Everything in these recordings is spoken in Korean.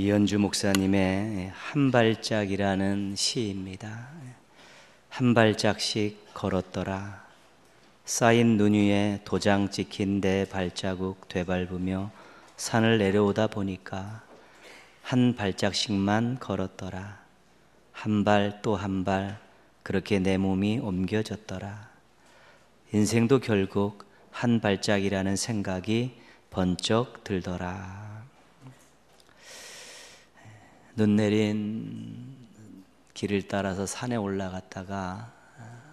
이현주 목사님의 한 발짝이라는 시입니다. 한 발짝씩 걸었더라. 쌓인 눈 위에 도장 찍힌 내 발자국 되밟으며 산을 내려오다 보니까 한 발짝씩만 걸었더라. 한 발 또 한 발 그렇게 내 몸이 옮겨졌더라. 인생도 결국 한 발짝이라는 생각이 번쩍 들더라. 눈 내린 길을 따라서 산에 올라갔다가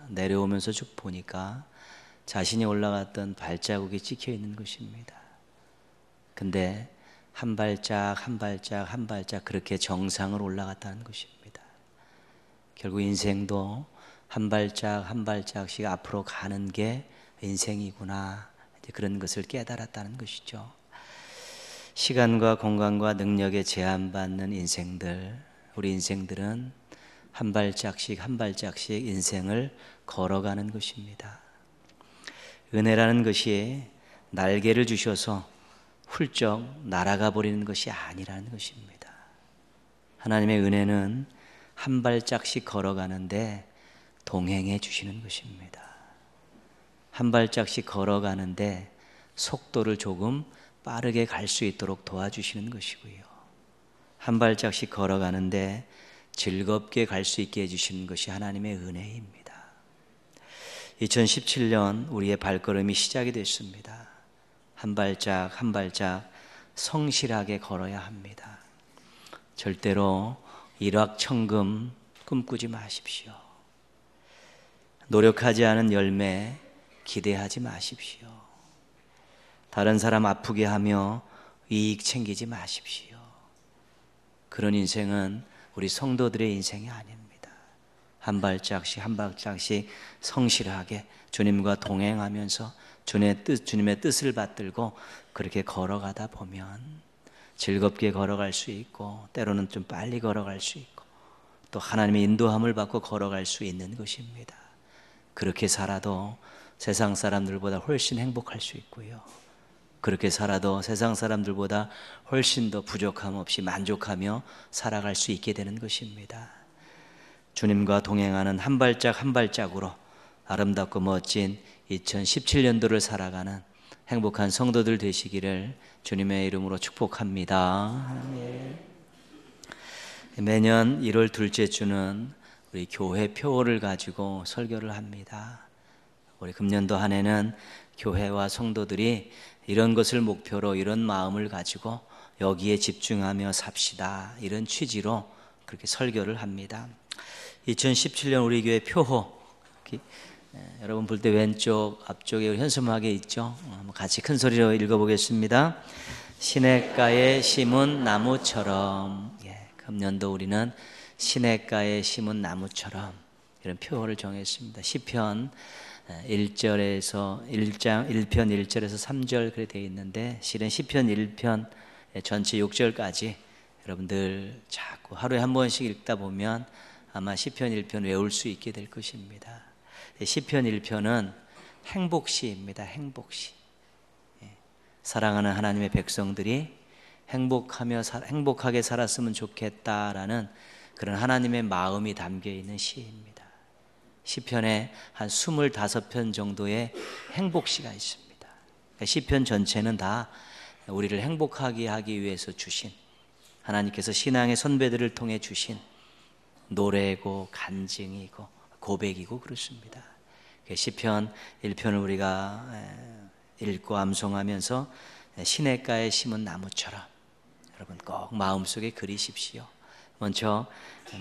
내려오면서 쭉 보니까 자신이 올라갔던 발자국이 찍혀 있는 것입니다. 근데 한 발짝, 한 발짝, 한 발짝 그렇게 정상을 올라갔다는 것입니다. 결국 인생도 한 발짝, 한 발짝씩 앞으로 가는 게 인생이구나. 이제 그런 것을 깨달았다는 것이죠. 시간과 공간과 능력에 제한받는 인생들, 우리 인생들은 한 발짝씩 한 발짝씩 인생을 걸어가는 것입니다. 은혜라는 것이 날개를 주셔서 훌쩍 날아가 버리는 것이 아니라는 것입니다. 하나님의 은혜는 한 발짝씩 걸어가는데 동행해 주시는 것입니다. 한 발짝씩 걸어가는데 속도를 조금 빠르게 갈 수 있도록 도와주시는 것이고요. 한 발짝씩 걸어가는데 즐겁게 갈 수 있게 해주시는 것이 하나님의 은혜입니다. 2017년 우리의 발걸음이 시작이 됐습니다. 한 발짝 한 발짝 성실하게 걸어야 합니다. 절대로 일확천금 꿈꾸지 마십시오. 노력하지 않은 열매 기대하지 마십시오. 다른 사람 아프게 하며 이익 챙기지 마십시오. 그런 인생은 우리 성도들의 인생이 아닙니다. 한 발짝씩 한 발짝씩 성실하게 주님과 동행하면서 주님의 뜻, 주님의 뜻을 받들고 그렇게 걸어가다 보면 즐겁게 걸어갈 수 있고 때로는 좀 빨리 걸어갈 수 있고 또 하나님의 인도함을 받고 걸어갈 수 있는 것입니다. 그렇게 살아도 세상 사람들보다 훨씬 행복할 수 있고요. 그렇게 살아도 세상 사람들보다 훨씬 더 부족함 없이 만족하며 살아갈 수 있게 되는 것입니다. 주님과 동행하는 한 발짝 한 발짝으로 아름답고 멋진 2017년도를 살아가는 행복한 성도들 되시기를 주님의 이름으로 축복합니다. 매년 1월 둘째 주는 우리 교회 표어를 가지고 설교를 합니다. 우리 금년도 한 해는 교회와 성도들이 이런 것을 목표로 이런 마음을 가지고 여기에 집중하며 삽시다. 이런 취지로 그렇게 설교를 합니다. 2017년 우리 교회 표호 여러분 볼 때 왼쪽 앞쪽에 현수막에 있죠. 어, 같이 큰 소리로 읽어보겠습니다. 시냇가에 심은 나무처럼 예, 금년도 우리는 시냇가에 심은 나무처럼 이런 표어를 정했습니다. 시편 1절에서 예, 1장 1편 1절에서 3절 그렇게 되어 있는데 실은 시편 1편 예, 전체 6절까지 여러분들 자꾸 하루에 한 번씩 읽다 보면 아마 시편 1편 외울 수 있게 될 것입니다. 예, 시편 1편은 행복시입니다. 행복시. 사랑하는 하나님의 백성들이 행복하며 행복하게 살았으면 좋겠다라는 그런 하나님의 마음이 담겨 있는 시입니다. 시편의 한 25편 정도의 행복 시가 있습니다. 그러니까 시편 전체는 다 우리를 행복하게 하기 위해서 주신 하나님께서 신앙의 선배들을 통해 주신 노래고 간증이고 고백이고 그렇습니다. 그 시편 1편을 우리가 읽고 암송하면서 시냇가에 심은 나무처럼 여러분 꼭 마음속에 그리십시오. 먼저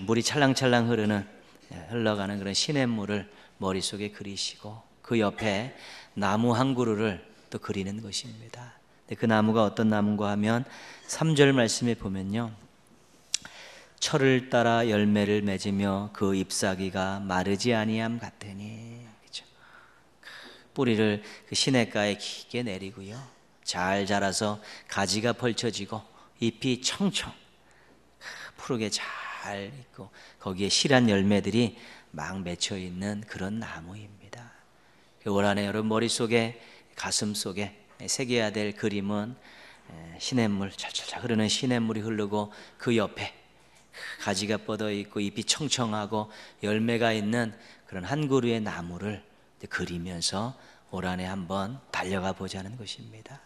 물이 찰랑찰랑 흐르는 예, 흘러가는 그런 시냇물을 머릿속에 그리시고 그 옆에 나무 한 그루를 또 그리는 것입니다. 그 나무가 어떤 나무인가 하면 3절 말씀에 보면요. 철을 따라 열매를 맺으며 그 잎사귀가 마르지 아니함 같으니 그렇죠? 뿌리를 그 시냇가에 깊게 내리고요. 잘 자라서 가지가 펼쳐지고 잎이 청청 푸르게 잘 있고 거기에 실한 열매들이 막 맺혀 있는 그런 나무입니다. 그 올 한해 여러분 머릿속에 가슴 속에 새겨야 될 그림은 시냇물 철철철 흐르는 시냇물이 흐르고 그 옆에 그 가지가 뻗어 있고 잎이 청청하고 열매가 있는 그런 한 그루의 나무를 그리면서 올 한해 한번 달려가 보자는 것입니다.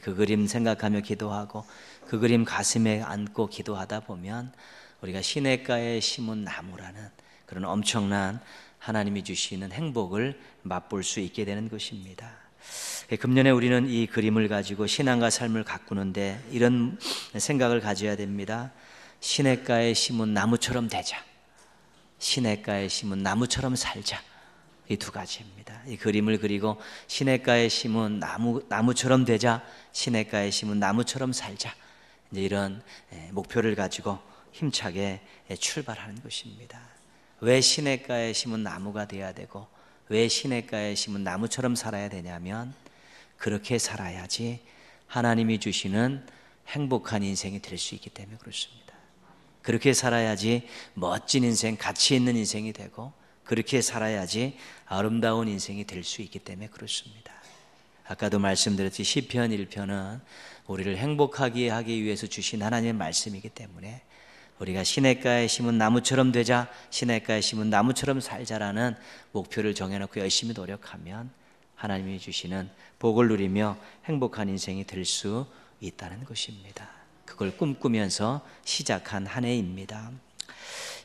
그 그림 생각하며 기도하고 그 그림 가슴에 안고 기도하다 보면 우리가 시냇가에 심은 나무라는 그런 엄청난 하나님이 주시는 행복을 맛볼 수 있게 되는 것입니다. 금년에 우리는 이 그림을 가지고 신앙과 삶을 가꾸는데 이런 생각을 가져야 됩니다. 시냇가에 심은 나무처럼 되자. 시냇가에 심은 나무처럼 살자. 이 두 가지입니다. 이 그림을 그리고 시냇가에 심은 나무, 나무처럼 되자. 시냇가에 심은 나무처럼 살자. 이제 이런 목표를 가지고 힘차게 출발하는 것입니다. 왜 시냇가에 심은 나무가 되어야 되고 왜 시냇가에 심은 나무처럼 살아야 되냐면 그렇게 살아야지 하나님이 주시는 행복한 인생이 될 수 있기 때문에 그렇습니다. 그렇게 살아야지 멋진 인생, 가치 있는 인생이 되고 그렇게 살아야지 아름다운 인생이 될 수 있기 때문에 그렇습니다. 아까도 말씀드렸듯이 시편 1편은 우리를 행복하게 하기 위해서 주신 하나님의 말씀이기 때문에 우리가 시냇가에 심은 나무처럼 되자, 시냇가에 심은 나무처럼 살자라는 목표를 정해놓고 열심히 노력하면 하나님이 주시는 복을 누리며 행복한 인생이 될 수 있다는 것입니다. 그걸 꿈꾸면서 시작한 한 해입니다.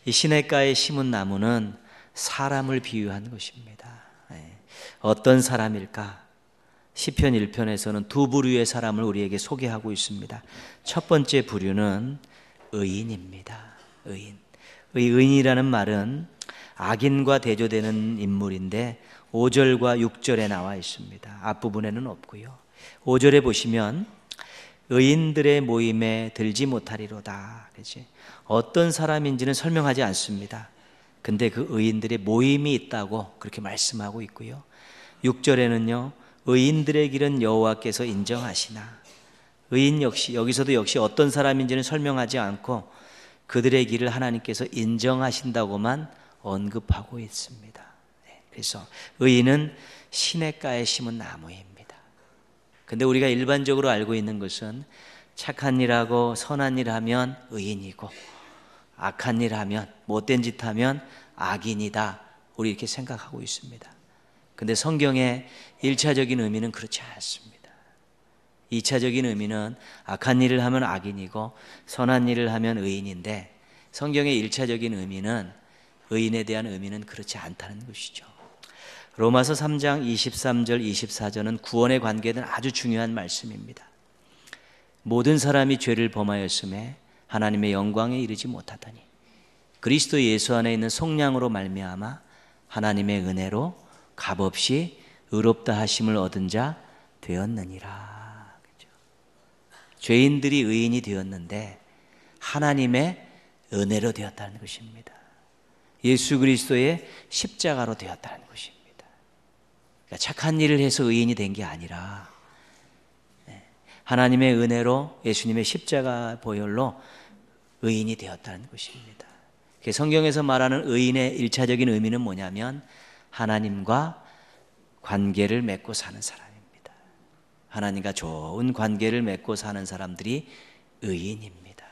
이 시냇가에 심은 나무는 사람을 비유한 것입니다. 예. 어떤 사람일까? 시편 1편에서는 두 부류의 사람을 우리에게 소개하고 있습니다. 첫 번째 부류는 의인입니다. 의인. 의인이라는 말은 악인과 대조되는 인물인데 5절과 6절에 나와 있습니다. 앞부분에는 없고요. 5절에 보시면 의인들의 모임에 들지 못하리로다. 그렇지? 어떤 사람인지는 설명하지 않습니다. 근데 그 의인들의 모임이 있다고 그렇게 말씀하고 있고요. 6절에는요. 의인들의 길은 여호와께서 인정하시나 의인 역시 여기서도 역시 어떤 사람인지는 설명하지 않고 그들의 길을 하나님께서 인정하신다고만 언급하고 있습니다. 네, 그래서 의인은 시냇가에 심은 나무입니다. 근데 우리가 일반적으로 알고 있는 것은 착한 일하고 선한 일 하면 의인이고 악한 일 하면 못된 짓 하면 악인이다. 우리 이렇게 생각하고 있습니다. 근데 성경의 일차적인 의미는 그렇지 않습니다. 2차적인 의미는 악한 일을 하면 악인이고 선한 일을 하면 의인인데 성경의 1차적인 의미는 의인에 대한 의미는 그렇지 않다는 것이죠. 로마서 3장 23절 24절은 구원에 관계된 아주 중요한 말씀입니다. 모든 사람이 죄를 범하였음에 하나님의 영광에 이르지 못하다니 그리스도 예수 안에 있는 성량으로 말미암아 하나님의 은혜로 값없이 의롭다 하심을 얻은 자 되었느니라. 죄인들이 의인이 되었는데 하나님의 은혜로 되었다는 것입니다. 예수 그리스도의 십자가로 되었다는 것입니다. 그러니까 착한 일을 해서 의인이 된 게 아니라 예, 하나님의 은혜로 예수님의 십자가 보혈로 의인이 되었다는 것입니다. 성경에서 말하는 의인의 일차적인 의미는 뭐냐면 하나님과 관계를 맺고 사는 사람. 하나님과 좋은 관계를 맺고 사는 사람들이 의인입니다.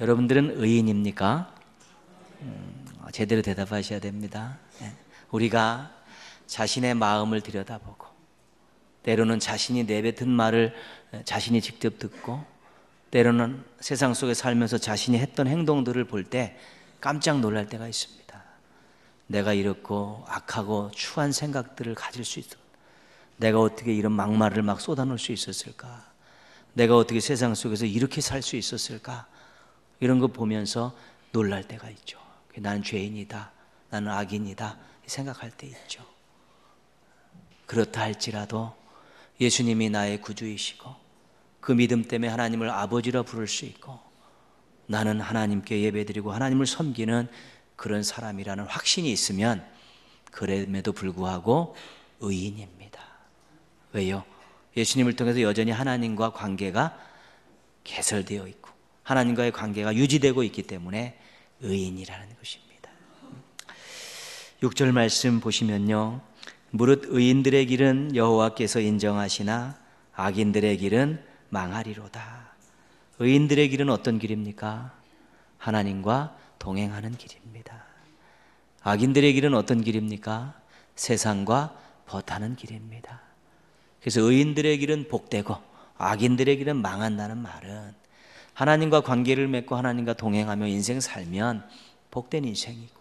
여러분들은 의인입니까? 음, 제대로 대답하셔야 됩니다. 예. 우리가 자신의 마음을 들여다보고 때로는 자신이 내뱉은 말을 예, 자신이 직접 듣고 때로는 세상 속에 살면서 자신이 했던 행동들을 볼 때 깜짝 놀랄 때가 있습니다. 내가 이렇고 악하고 추한 생각들을 가질 수 있어. 내가 어떻게 이런 막말을 막 쏟아놓을 수 있었을까? 내가 어떻게 세상 속에서 이렇게 살 수 있었을까? 이런 거 보면서 놀랄 때가 있죠. 나는 죄인이다. 나는 악인이다. 생각할 때 있죠. 그렇다 할지라도 예수님이 나의 구주이시고 그 믿음 때문에 하나님을 아버지라 부를 수 있고 나는 하나님께 예배드리고 하나님을 섬기는 그런 사람이라는 확신이 있으면 그럼에도 불구하고 의인입니다. 왜요? 예수님을 통해서 여전히 하나님과 관계가 개설되어 있고 하나님과의 관계가 유지되고 있기 때문에 의인이라는 것입니다. 6절 말씀 보시면요. 무릇 의인들의 길은 여호와께서 인정하시나 악인들의 길은 망하리로다. 의인들의 길은 어떤 길입니까? 하나님과 동행하는 길입니다. 악인들의 길은 어떤 길입니까? 세상과 버타는 길입니다. 그래서 의인들의 길은 복되고 악인들의 길은 망한다는 말은 하나님과 관계를 맺고 하나님과 동행하며 인생 살면 복된 인생이고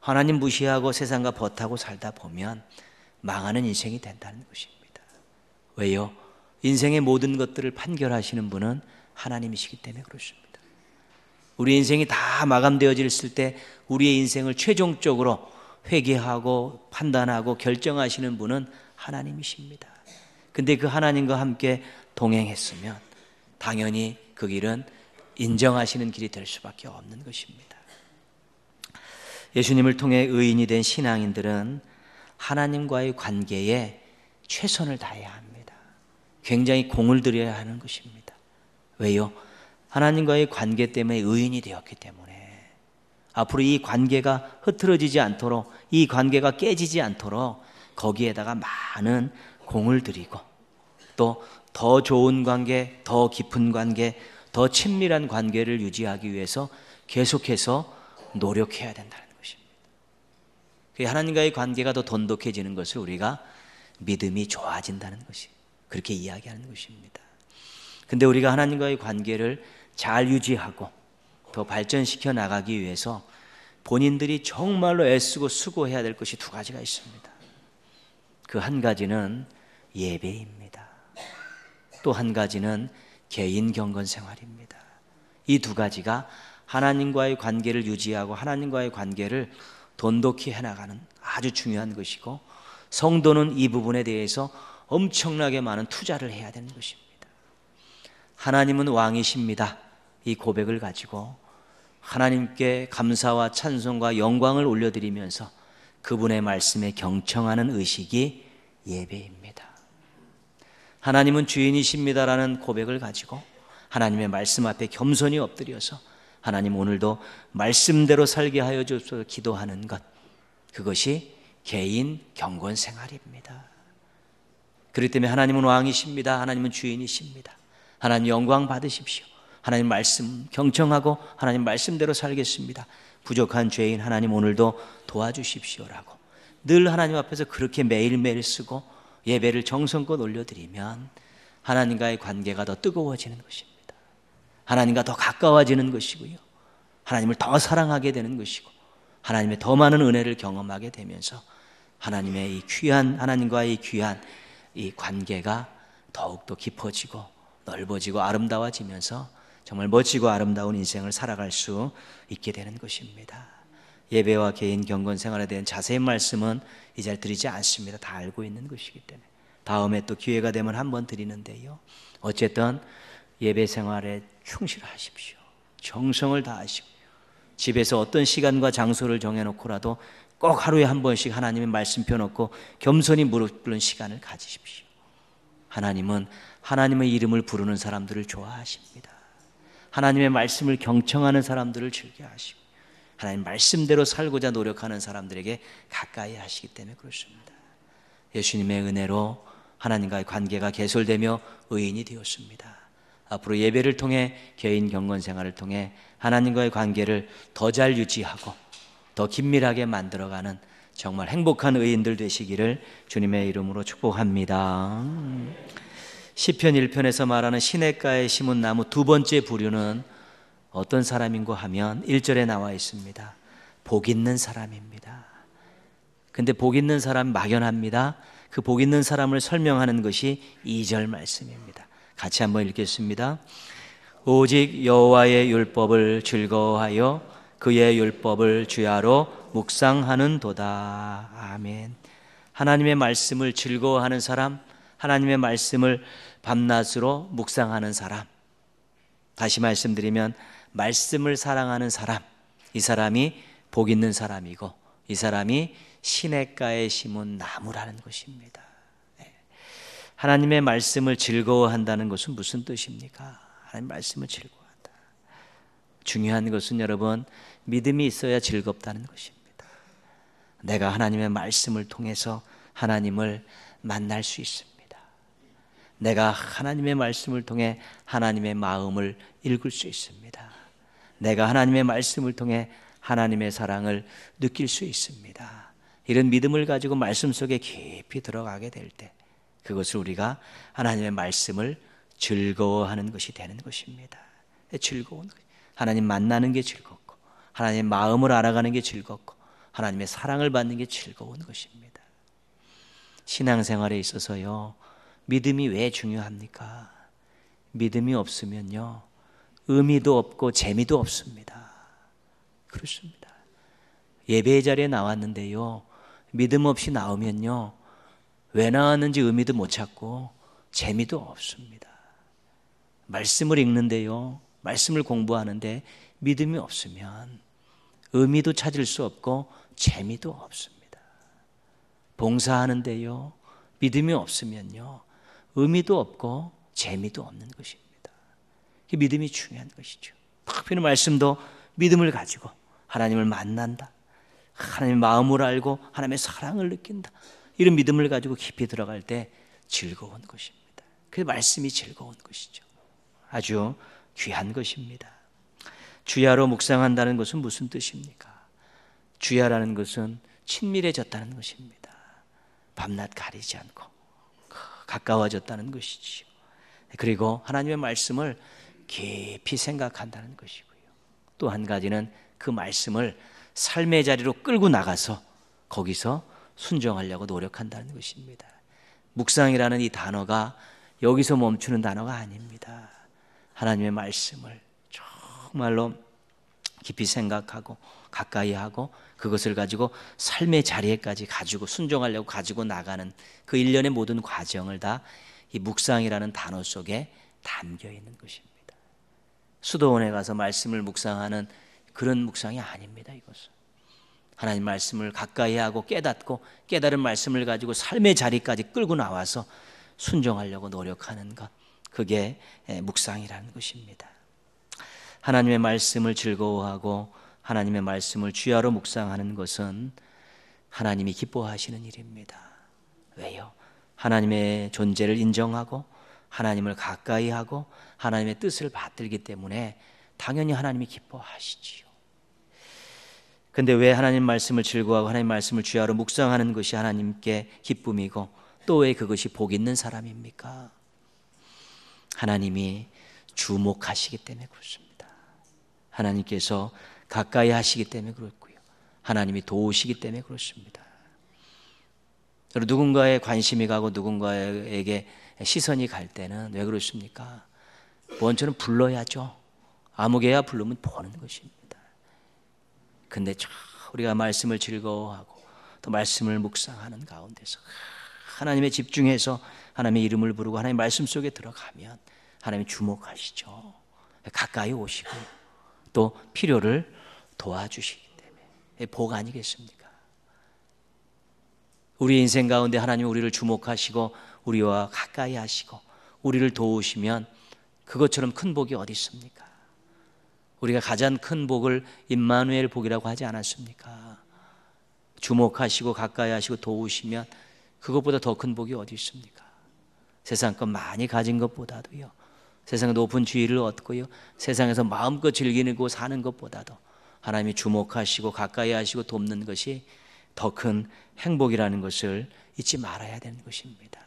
하나님 무시하고 세상과 버타고 살다 보면 망하는 인생이 된다는 것입니다. 왜요? 인생의 모든 것들을 판결하시는 분은 하나님이시기 때문에 그렇습니다. 우리 인생이 다 마감되어질 때 우리의 인생을 최종적으로 회개하고 판단하고 결정하시는 분은 하나님이십니다. 근데 그 하나님과 함께 동행했으면 당연히 그 길은 인정하시는 길이 될 수밖에 없는 것입니다. 예수님을 통해 의인이 된 신앙인들은 하나님과의 관계에 최선을 다해야 합니다. 굉장히 공을 들여야 하는 것입니다. 왜요? 하나님과의 관계 때문에 의인이 되었기 때문에 앞으로 이 관계가 흐트러지지 않도록 이 관계가 깨지지 않도록 거기에다가 많은 공을 들이고 또 더 좋은 관계, 더 깊은 관계, 더 친밀한 관계를 유지하기 위해서 계속해서 노력해야 된다는 것입니다. 하나님과의 관계가 더 돈독해지는 것을 우리가 믿음이 좋아진다는 것이 그렇게 이야기하는 것입니다. 근데 우리가 하나님과의 관계를 잘 유지하고 더 발전시켜 나가기 위해서 본인들이 정말로 애쓰고 수고해야 될 것이 두 가지가 있습니다. 그 한 가지는 예배입니다. 또 한 가지는 개인 경건 생활입니다. 이 두 가지가 하나님과의 관계를 유지하고 하나님과의 관계를 돈독히 해나가는 아주 중요한 것이고 성도는 이 부분에 대해서 엄청나게 많은 투자를 해야 되는 것입니다. 하나님은 왕이십니다. 이 고백을 가지고 하나님께 감사와 찬송과 영광을 올려드리면서 그분의 말씀에 경청하는 의식이 예배입니다. 하나님은 주인이십니다라는 고백을 가지고 하나님의 말씀 앞에 겸손히 엎드려서 하나님 오늘도 말씀대로 살게 하여 주소서 기도하는 것. 그것이 개인 경건 생활입니다. 그렇기 때문에 하나님은 왕이십니다. 하나님은 주인이십니다. 하나님 영광 받으십시오. 하나님 말씀 경청하고 하나님 말씀대로 살겠습니다. 부족한 죄인 하나님 오늘도 도와주십시오라고 늘 하나님 앞에서 그렇게 매일매일 쓰고 예배를 정성껏 올려드리면 하나님과의 관계가 더 뜨거워지는 것입니다. 하나님과 더 가까워지는 것이고요. 하나님을 더 사랑하게 되는 것이고, 하나님의 더 많은 은혜를 경험하게 되면서 하나님의 이 귀한, 하나님과의 귀한 이 관계가 더욱더 깊어지고 넓어지고 아름다워지면서 정말 멋지고 아름다운 인생을 살아갈 수 있게 되는 것입니다. 예배와 개인 경건 생활에 대한 자세한 말씀은 이 자리 드리지 않습니다. 다 알고 있는 것이기 때문에. 다음에 또 기회가 되면 한번 드리는데요. 어쨌든 예배 생활에 충실하십시오. 정성을 다하시고 집에서 어떤 시간과 장소를 정해놓고라도 꼭 하루에 한 번씩 하나님의 말씀 펴놓고 겸손히 무릎 꿇는 시간을 가지십시오. 하나님은 하나님의 이름을 부르는 사람들을 좋아하십니다. 하나님의 말씀을 경청하는 사람들을 즐겨하시고 하나님 말씀대로 살고자 노력하는 사람들에게 가까이 하시기 때문에 그렇습니다. 예수님의 은혜로 하나님과의 관계가 개설되며 의인이 되었습니다. 앞으로 예배를 통해 개인 경건 생활을 통해 하나님과의 관계를 더 잘 유지하고 더 긴밀하게 만들어가는 정말 행복한 의인들 되시기를 주님의 이름으로 축복합니다. 시편 1편에서 말하는 시냇가에 심은 나무 두 번째 부류는 어떤 사람인고 하면 1절에 나와 있습니다. 복 있는 사람입니다. 근데 복 있는 사람 막연합니다. 그 복 있는 사람을 설명하는 것이 2절 말씀입니다. 같이 한번 읽겠습니다. 오직 여호와의 율법을 즐거워하여 그의 율법을 주야로 묵상하는도다. 아멘. 하나님의 말씀을 즐거워하는 사람, 하나님의 말씀을 밤낮으로 묵상하는 사람. 다시 말씀드리면 말씀을 사랑하는 사람, 이 사람이 복 있는 사람이고 이 사람이 시냇가에 심은 나무라는 것입니다. 네. 하나님의 말씀을 즐거워한다는 것은 무슨 뜻입니까? 하나님 말씀을 즐거워한다. 중요한 것은 여러분 믿음이 있어야 즐겁다는 것입니다. 내가 하나님의 말씀을 통해서 하나님을 만날 수 있습니다. 내가 하나님의 말씀을 통해 하나님의 마음을 읽을 수 있습니다. 내가 하나님의 말씀을 통해 하나님의 사랑을 느낄 수 있습니다. 이런 믿음을 가지고 말씀 속에 깊이 들어가게 될 때, 그것을 우리가 하나님의 말씀을 즐거워하는 것이 되는 것입니다. 네, 즐거운 것. 하나님 만나는 게 즐겁고, 하나님의 마음을 알아가는 게 즐겁고, 하나님의 사랑을 받는 게 즐거운 것입니다. 신앙생활에 있어서요, 믿음이 왜 중요합니까? 믿음이 없으면요, 의미도 없고 재미도 없습니다. 그렇습니다. 예배 자리에 나왔는데요. 믿음 없이 나오면요. 왜 나왔는지 의미도 못 찾고 재미도 없습니다. 말씀을 읽는데요. 말씀을 공부하는데 믿음이 없으면 의미도 찾을 수 없고 재미도 없습니다. 봉사하는데요. 믿음이 없으면요. 의미도 없고 재미도 없는 것입니다. 믿음이 중요한 것이죠. 파피는 말씀도 믿음을 가지고 하나님을 만난다. 하나님의 마음을 알고 하나님의 사랑을 느낀다. 이런 믿음을 가지고 깊이 들어갈 때 즐거운 것입니다. 그 말씀이 즐거운 것이죠. 아주 귀한 것입니다. 주야로 묵상한다는 것은 무슨 뜻입니까? 주야라는 것은 친밀해졌다는 것입니다. 밤낮 가리지 않고 가까워졌다는 것이지요. 그리고 하나님의 말씀을 깊이 생각한다는 것이고요. 또 한 가지는 그 말씀을 삶의 자리로 끌고 나가서 거기서 순종하려고 노력한다는 것입니다. 묵상이라는 이 단어가 여기서 멈추는 단어가 아닙니다. 하나님의 말씀을 정말로 깊이 생각하고 가까이 하고 그것을 가지고 삶의 자리에까지 가지고 순종하려고 가지고 나가는 그 일련의 모든 과정을 다 이 묵상이라는 단어 속에 담겨 있는 것입니다. 수도원에 가서 말씀을 묵상하는 그런 묵상이 아닙니다. 이것은 하나님 말씀을 가까이 하고 깨닫고 깨달은 말씀을 가지고 삶의 자리까지 끌고 나와서 순종하려고 노력하는 것 그게 묵상이라는 것입니다. 하나님의 말씀을 즐거워하고 하나님의 말씀을 주야로 묵상하는 것은 하나님이 기뻐하시는 일입니다. 왜요? 하나님의 존재를 인정하고 하나님을 가까이 하고 하나님의 뜻을 받들기 때문에 당연히 하나님이 기뻐하시지요. 근데 왜 하나님 말씀을 즐거워하고 하나님 말씀을 주야로 묵상하는 것이 하나님께 기쁨이고 또 왜 그것이 복 있는 사람입니까? 하나님이 주목하시기 때문에 그렇습니다. 하나님께서 가까이 하시기 때문에 그렇고요. 하나님이 도우시기 때문에 그렇습니다. 누군가의 관심이 가고 누군가에게 시선이 갈 때는 왜 그렇습니까? 원처은 불러야죠. 아무개야 부르면 보는 것입니다. 근데 우리가 말씀을 즐거워하고 또 말씀을 묵상하는 가운데서 하나님의 집중해서 하나님의 이름을 부르고 하나님 말씀 속에 들어가면 하나님 주목하시죠. 가까이 오시고 또 필요를 도와주시기 때문에 복 아니겠습니까? 우리 인생 가운데 하나님 우리를 주목하시고 우리와 가까이 하시고 우리를 도우시면 그것처럼 큰 복이 어디 있습니까? 우리가 가장 큰 복을 임마누엘 복이라고 하지 않았습니까? 주목하시고 가까이 하시고 도우시면 그것보다 더 큰 복이 어디 있습니까? 세상 것 많이 가진 것보다도요. 세상의 높은 지위를 얻고요. 세상에서 마음껏 즐기고 사는 것보다도 하나님이 주목하시고 가까이 하시고 돕는 것이 더 큰 행복이라는 것을 잊지 말아야 되는 것입니다.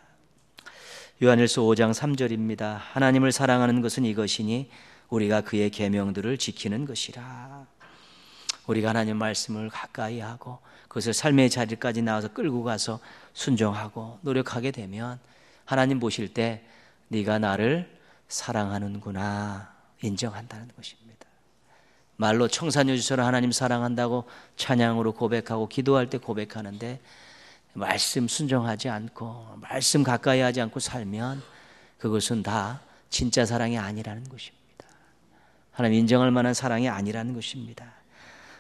요한일서 5장 3절입니다. 하나님을 사랑하는 것은 이것이니 우리가 그의 계명들을 지키는 것이라. 우리가 하나님 말씀을 가까이 하고 그것을 삶의 자리까지 나와서 끌고 가서 순종하고 노력하게 되면 하나님 보실 때 네가 나를 사랑하는구나 인정한다는 것입니다. 말로 청산유주처럼 하나님 사랑한다고 찬양으로 고백하고 기도할 때 고백하는데 말씀 순종하지 않고 말씀 가까이 하지 않고 살면 그것은 다 진짜 사랑이 아니라는 것입니다. 하나님 인정할 만한 사랑이 아니라는 것입니다.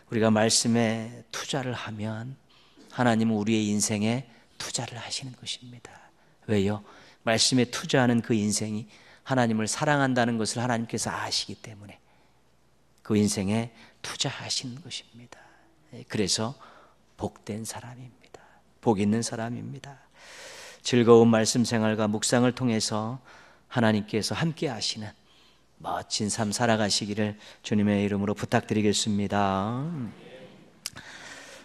우리가 말씀에 투자를 하면 하나님은 우리의 인생에 투자를 하시는 것입니다. 왜요? 말씀에 투자하는 그 인생이 하나님을 사랑한다는 것을 하나님께서 아시기 때문에 그 인생에 투자하신 것입니다. 예, 그래서 복된 사람입니다. 복 있는 사람입니다. 즐거운 말씀 생활과 묵상을 통해서 하나님께서 함께 하시는 멋진 삶 살아가시기를 주님의 이름으로 부탁드리겠습니다.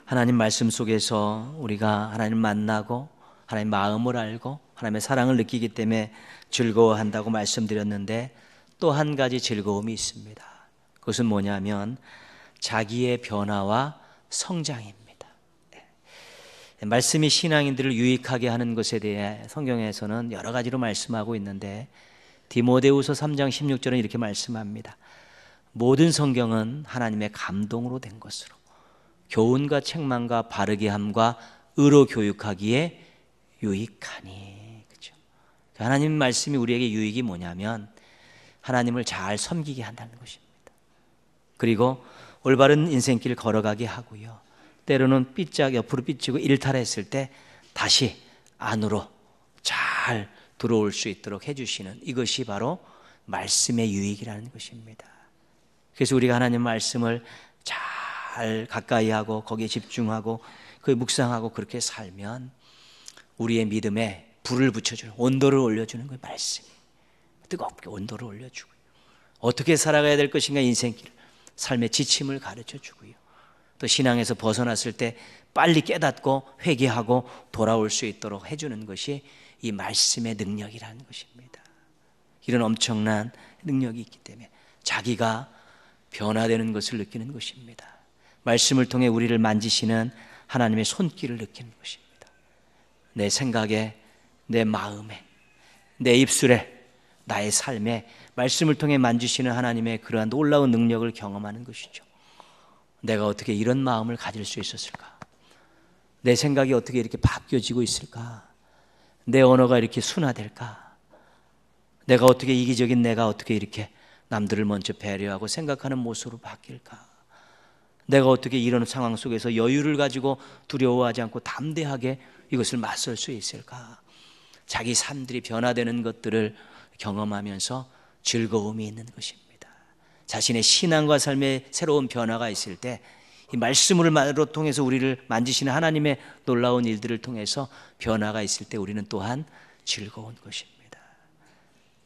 하나님 말씀 속에서 우리가 하나님 만나고 하나님 마음을 알고 하나님의 사랑을 느끼기 때문에 즐거워한다고 말씀드렸는데 또 한 가지 즐거움이 있습니다. 그것은 뭐냐면 자기의 변화와 성장입니다. 말씀이 신앙인들을 유익하게 하는 것에 대해 성경에서는 여러 가지로 말씀하고 있는데 디모데우서 3장 16절은 이렇게 말씀합니다. 모든 성경은 하나님의 감동으로 된 것으로 교훈과 책망과 바르게 함과 의로 교육하기에 유익하니 그죠? 그러니까 하나님 말씀이 우리에게 유익이 뭐냐면 하나님을 잘 섬기게 한다는 것입니다. 그리고 올바른 인생길 걸어가게 하고요. 때로는 삐짝 옆으로 삐치고 일탈했을 때 다시 안으로 잘 들어올 수 있도록 해주시는 이것이 바로 말씀의 유익이라는 것입니다. 그래서 우리가 하나님 말씀을 잘 가까이 하고 거기에 집중하고 그 묵상하고 그렇게 살면 우리의 믿음에 불을 붙여주는 온도를 올려주는 그말씀 뜨겁게 온도를 올려주고요. 어떻게 살아가야 될 것인가 인생길 삶의 지침을 가르쳐주고요. 또 신앙에서 벗어났을 때 빨리 깨닫고 회개하고 돌아올 수 있도록 해주는 것이 이 말씀의 능력이라는 것입니다. 이런 엄청난 능력이 있기 때문에 자기가 변화되는 것을 느끼는 것입니다. 말씀을 통해 우리를 만지시는 하나님의 손길을 느끼는 것입니다. 내 생각에, 내 마음에, 내 입술에, 나의 삶에 말씀을 통해 만지시는 하나님의 그러한 놀라운 능력을 경험하는 것이죠. 내가 어떻게 이런 마음을 가질 수 있었을까? 내 생각이 어떻게 이렇게 바뀌어지고 있을까? 내 언어가 이렇게 순화될까? 내가 어떻게 이기적인 내가 어떻게 이렇게 남들을 먼저 배려하고 생각하는 모습으로 바뀔까? 내가 어떻게 이런 상황 속에서 여유를 가지고 두려워하지 않고 담대하게 이것을 맞설 수 있을까? 자기 삶들이 변화되는 것들을 경험하면서 즐거움이 있는 것입니다. 자신의 신앙과 삶에 새로운 변화가 있을 때 이 말씀으로 통해서 우리를 만지시는 하나님의 놀라운 일들을 통해서 변화가 있을 때 우리는 또한 즐거운 것입니다.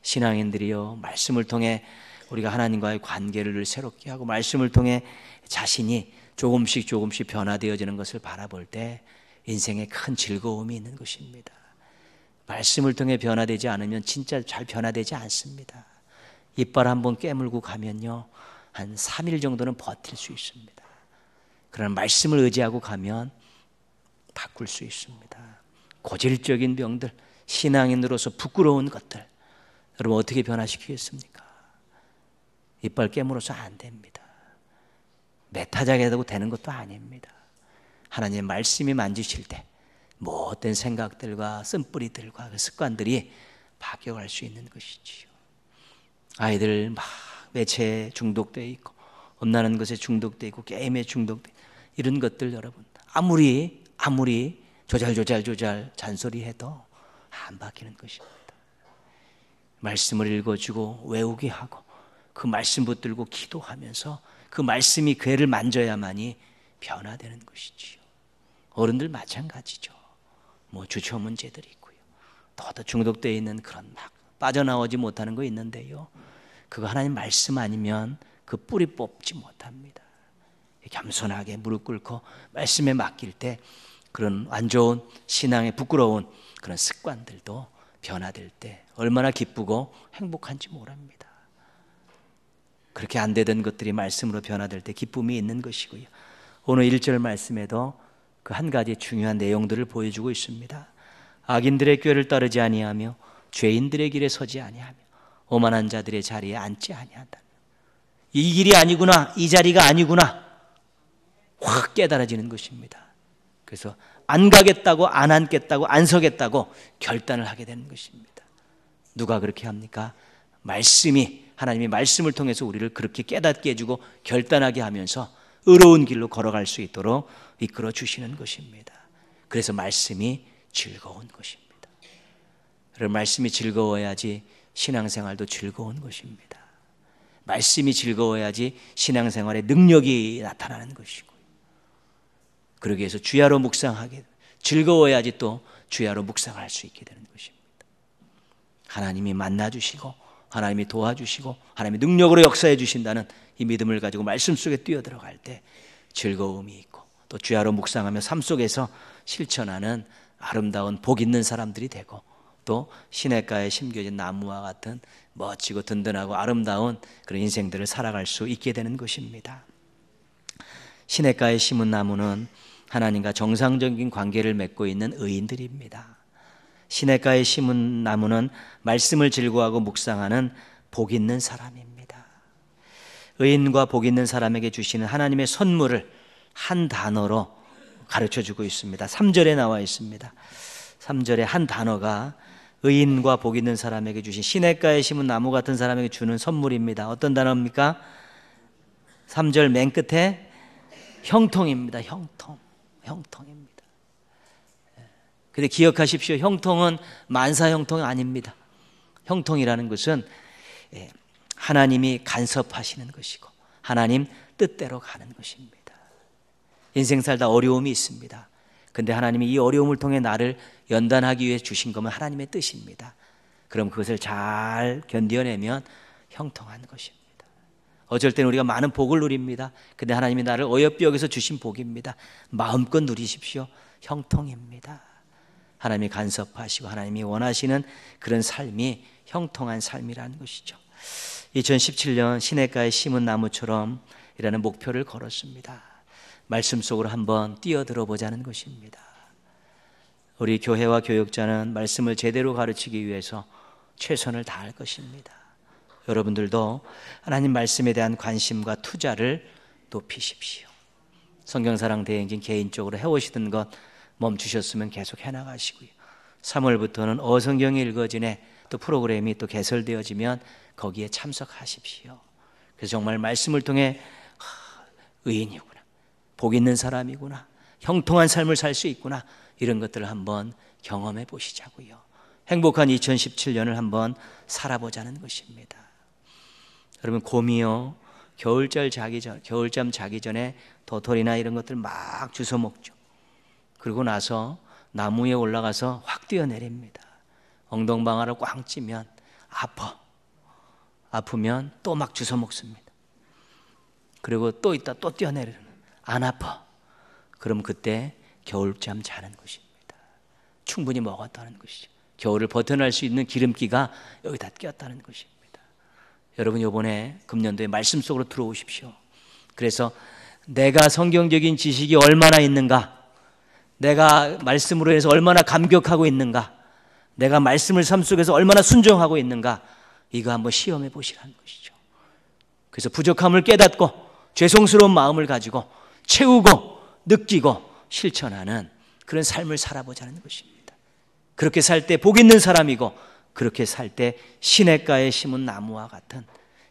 신앙인들이요 말씀을 통해 우리가 하나님과의 관계를 새롭게 하고 말씀을 통해 자신이 조금씩 조금씩 변화되어지는 것을 바라볼 때 인생에 큰 즐거움이 있는 것입니다. 말씀을 통해 변화되지 않으면 진짜 잘 변화되지 않습니다. 이빨 한번 깨물고 가면요. 한 3일 정도는 버틸 수 있습니다. 그러나 말씀을 의지하고 가면 바꿀 수 있습니다. 고질적인 병들, 신앙인으로서 부끄러운 것들, 여러분 어떻게 변화시키겠습니까? 이빨 깨물어서 안 됩니다. 메타작이라고 되는 것도 아닙니다. 하나님의 말씀이 만지실 때 못된 생각들과 쓴뿌리들과 그 습관들이 파격할 수 있는 것이지요. 아이들 막 매체에 중독돼 있고 엄나는 것에 중독돼 있고 게임에 중독돼 이런 것들 여러분 아무리 아무리 조잘조잘조잘 조잘 잔소리해도 안 바뀌는 것입니다. 말씀을 읽어주고 외우게 하고 그 말씀 붙들고 기도하면서 그 말씀이 괴를 만져야만이 변화되는 것이지요. 어른들 마찬가지죠. 뭐 주초 문제들이 있고요. 더더 중독되어 있는 그런 막 빠져나오지 못하는 거 있는데요. 그거 하나님 말씀 아니면 그 뿌리 뽑지 못합니다. 겸손하게 무릎 꿇고 말씀에 맡길 때 그런 안 좋은 신앙에 부끄러운 그런 습관들도 변화될 때 얼마나 기쁘고 행복한지 모릅니다. 그렇게 안 되던 것들이 말씀으로 변화될 때 기쁨이 있는 것이고요. 오늘 1절 말씀에도 그 한 가지 중요한 내용들을 보여주고 있습니다. 악인들의 꾀를 따르지 아니하며 죄인들의 길에 서지 아니하며 오만한 자들의 자리에 앉지 아니한다. 이 길이 아니구나. 이 자리가 아니구나. 확 깨달아지는 것입니다. 그래서 안 가겠다고 안 앉겠다고 안 서겠다고 결단을 하게 되는 것입니다. 누가 그렇게 합니까? 말씀이 하나님이 말씀을 통해서 우리를 그렇게 깨닫게 해주고 결단하게 하면서 의로운 길로 걸어갈 수 있도록 이끌어 주시는 것입니다. 그래서 말씀이 즐거운 것입니다. 말씀이 즐거워야지 신앙생활도 즐거운 것입니다. 말씀이 즐거워야지 신앙생활의 능력이 나타나는 것이고 그러기 위해서 주야로 묵상하게 즐거워야지 또 주야로 묵상할 수 있게 되는 것입니다. 하나님이 만나 주시고 하나님이 도와주시고 하나님이 능력으로 역사해 주신다는 이 믿음을 가지고 말씀 속에 뛰어들어갈 때 즐거움이 있고 또 주야로 묵상하며 삶 속에서 실천하는 아름다운 복 있는 사람들이 되고 또 시냇가에 심겨진 나무와 같은 멋지고 든든하고 아름다운 그런 인생들을 살아갈 수 있게 되는 것입니다. 시냇가에 심은 나무는 하나님과 정상적인 관계를 맺고 있는 의인들입니다. 시냇가에 심은 나무는 말씀을 즐거워하고 묵상하는 복 있는 사람입니다. 의인과 복 있는 사람에게 주시는 하나님의 선물을 한 단어로 가르쳐 주고 있습니다. 3절에 나와 있습니다. 3절에 한 단어가 의인과 복 있는 사람에게 주신 시냇가에 심은 나무 같은 사람에게 주는 선물입니다. 어떤 단어입니까? 3절 맨 끝에 형통입니다. 형통. 형통입니다. 예. 근데 기억하십시오. 형통은 만사 형통이 아닙니다. 형통이라는 것은 예, 하나님이 간섭하시는 것이고 하나님 뜻대로 가는 것입니다. 인생 살다 어려움이 있습니다. 근데 하나님이 이 어려움을 통해 나를 연단하기 위해 주신 것은 하나님의 뜻입니다. 그럼 그것을 잘 견뎌내면 형통한 것입니다. 어쩔 때는 우리가 많은 복을 누립니다. 근데 하나님이 나를 어여삐 여서 주신 복입니다. 마음껏 누리십시오. 형통입니다. 하나님이 간섭하시고 하나님이 원하시는 그런 삶이 형통한 삶이라는 것이죠. 2017년 시내가에 심은 나무처럼 이라는 목표를 걸었습니다. 말씀 속으로 한번 뛰어들어 보자는 것입니다. 우리 교회와 교육자는 말씀을 제대로 가르치기 위해서 최선을 다할 것입니다. 여러분들도 하나님 말씀에 대한 관심과 투자를 높이십시오. 성경사랑 대행진 개인적으로 해오시던 것 멈추셨으면 계속 해나가시고요. 3월부터는 어성경이 읽어지네 또 프로그램이 또 개설되어지면 거기에 참석하십시오. 그래서 정말 말씀을 통해 의인이구나, 복 있는 사람이구나, 형통한 삶을 살 수 있구나 이런 것들을 한번 경험해 보시자고요. 행복한 2017년을 한번 살아보자는 것입니다. 여러분 곰이요 겨울절 자기 전 겨울잠 자기 전에 도토리나 이런 것들 막 주워 먹죠. 그리고 나서 나무에 올라가서 확 뛰어내립니다. 엉덩방아를 꽝 찌면 아파. 아프면 또 막 주워 먹습니다. 그리고 또 있다 또뛰어내리안 아파. 그럼 그때 겨울잠 자는 것입니다. 충분히 먹었다는 것이죠. 겨울을 버텨낼 수 있는 기름기가 여기다 꼈다는 것입니다. 여러분 요번에 금년도에 말씀 속으로 들어오십시오. 그래서 내가 성경적인 지식이 얼마나 있는가? 내가 말씀으로 해서 얼마나 감격하고 있는가? 내가 말씀을 삶 속에서 얼마나 순종하고 있는가? 이거 한번 시험해 보시라는 것이죠. 그래서 부족함을 깨닫고 죄송스러운 마음을 가지고 채우고 느끼고 실천하는 그런 삶을 살아보자는 것입니다. 그렇게 살 때 복 있는 사람이고 그렇게 살 때 시냇가에 심은 나무와 같은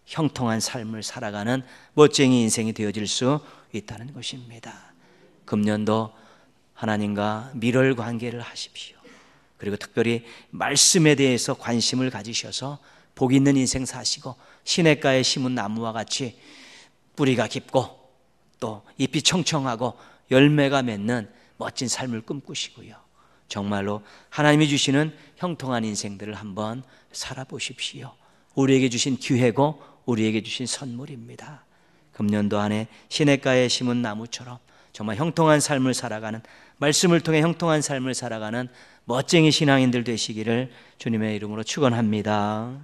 형통한 삶을 살아가는 멋쟁이 인생이 되어질 수 있다는 것입니다. 금년도 하나님과 밀월 관계를 하십시오. 그리고 특별히 말씀에 대해서 관심을 가지셔서 복 있는 인생 사시고 시냇가에 심은 나무와 같이 뿌리가 깊고 또 잎이 청청하고 열매가 맺는 멋진 삶을 꿈꾸시고요. 정말로 하나님이 주시는 형통한 인생들을 한번 살아보십시오. 우리에게 주신 기회고 우리에게 주신 선물입니다. 금년도 안에 시냇가에 심은 나무처럼 정말 형통한 삶을 살아가는 말씀을 통해 형통한 삶을 살아가는 멋쟁이 신앙인들 되시기를 주님의 이름으로 축원합니다.